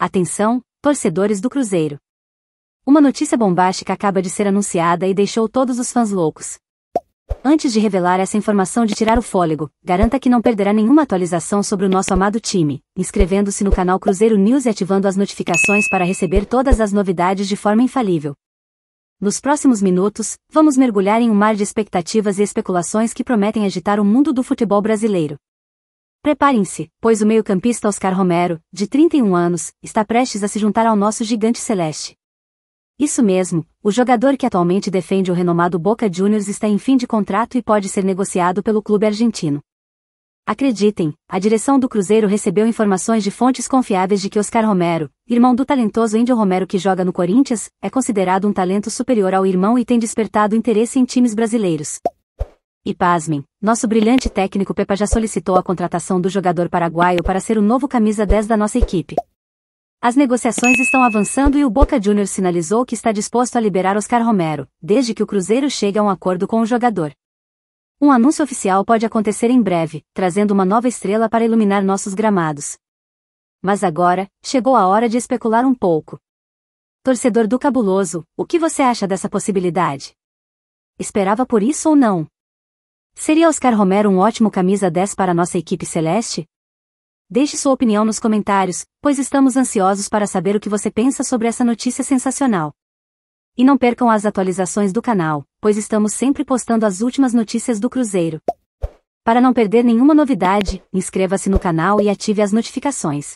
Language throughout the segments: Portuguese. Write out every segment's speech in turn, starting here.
Atenção, torcedores do Cruzeiro. Uma notícia bombástica acaba de ser anunciada e deixou todos os fãs loucos. Antes de revelar essa informação de tirar o fôlego, garanta que não perderá nenhuma atualização sobre o nosso amado time, inscrevendo-se no canal Cruzeiro News e ativando as notificações para receber todas as novidades de forma infalível. Nos próximos minutos, vamos mergulhar em um mar de expectativas e especulações que prometem agitar o mundo do futebol brasileiro. Preparem-se, pois o meio-campista Oscar Romero, de 31 anos, está prestes a se juntar ao nosso gigante celeste. Isso mesmo, o jogador que atualmente defende o renomado Boca Juniors está em fim de contrato e pode ser negociado pelo clube argentino. Acreditem, a direção do Cruzeiro recebeu informações de fontes confiáveis de que Oscar Romero, irmão do talentoso Índio Romero que joga no Corinthians, é considerado um talento superior ao irmão e tem despertado interesse em times brasileiros. E pasmem, nosso brilhante técnico Pepa já solicitou a contratação do jogador paraguaio para ser o novo camisa 10 da nossa equipe. As negociações estão avançando e o Boca Juniors sinalizou que está disposto a liberar Oscar Romero, desde que o Cruzeiro chegue a um acordo com o jogador. Um anúncio oficial pode acontecer em breve, trazendo uma nova estrela para iluminar nossos gramados. Mas agora, chegou a hora de especular um pouco. Torcedor do Cabuloso, o que você acha dessa possibilidade? Esperava por isso ou não? Seria Oscar Romero um ótimo camisa 10 para nossa equipe celeste? Deixe sua opinião nos comentários, pois estamos ansiosos para saber o que você pensa sobre essa notícia sensacional. E não percam as atualizações do canal, pois estamos sempre postando as últimas notícias do Cruzeiro. Para não perder nenhuma novidade, inscreva-se no canal e ative as notificações.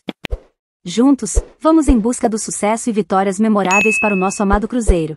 Juntos, vamos em busca do sucesso e vitórias memoráveis para o nosso amado Cruzeiro.